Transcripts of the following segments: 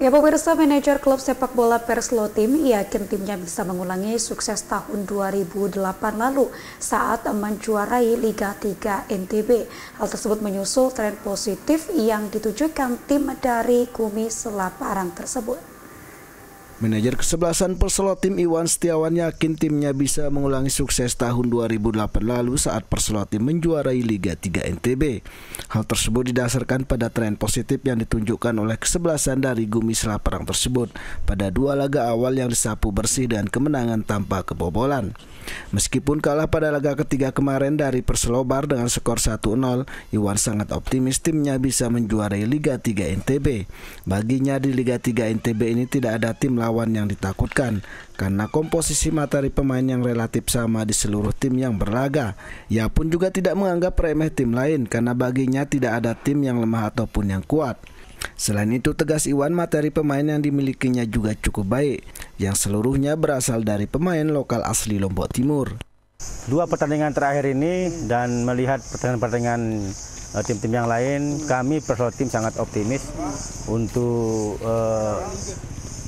Ya pemirsa manajer klub sepak bola Perslo Tim yakin timnya bisa mengulangi sukses tahun 2008 lalu saat menjuarai Liga 3 NTB. Hal tersebut menyusul tren positif yang ditujukan tim dari Kumi Selaparang tersebut. Manajer kesebelasan Perslo Tim Iwan Setiawan yakin timnya bisa mengulangi sukses tahun 2008 lalu saat Perslo Tim menjuarai Liga 3 NTB. Hal tersebut didasarkan pada tren positif yang ditunjukkan oleh kesebelasan dari Gumi perang tersebut pada dua laga awal yang disapu bersih dan kemenangan tanpa kebobolan. Meskipun kalah pada laga ketiga kemarin dari Perselobar dengan skor 1-0, Iwan sangat optimis timnya bisa menjuarai Liga 3 NTB. Baginya di Liga 3 NTB ini tidak ada tim lawan yang ditakutkan karena komposisi materi pemain yang relatif sama di seluruh tim yang berlaga. Ia pun juga tidak menganggap remeh tim lain karena baginya tidak ada tim yang lemah ataupun yang kuat. Selain itu tegas Iwan materi pemain yang dimilikinya juga cukup baik yang seluruhnya berasal dari pemain lokal asli Lombok Timur. Dua pertandingan terakhir ini dan melihat pertandingan-pertandingan eh, tim-tim yang lain, kami personal tim sangat optimis untuk uh,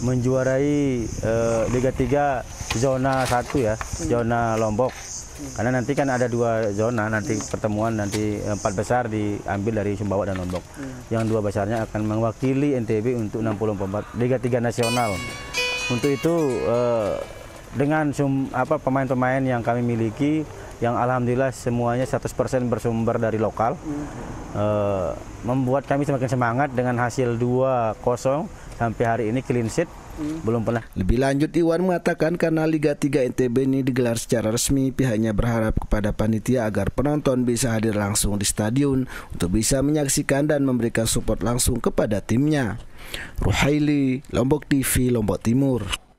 menjuarai uh, Liga 3 zona 1 ya, hmm. zona Lombok. Hmm. Karena nanti kan ada dua zona, nanti hmm. pertemuan nanti empat besar diambil dari Sumbawa dan Lombok. Hmm. Yang dua besarnya akan mewakili NTB untuk 64 Liga 3 nasional. Untuk itu uh, dengan sum, apa pemain-pemain yang kami miliki yang alhamdulillah semuanya 100% bersumber dari lokal. Hmm. Uh, membuat kami semakin semangat dengan hasil 2-0 sampai hari ini clean sheet hmm. belum pernah. Lebih lanjut Iwan mengatakan karena Liga 3 NTB ini digelar secara resmi pihaknya berharap kepada panitia agar penonton bisa hadir langsung di stadion untuk bisa menyaksikan dan memberikan support langsung kepada timnya. Ruhaili, Lombok TV, Lombok Timur.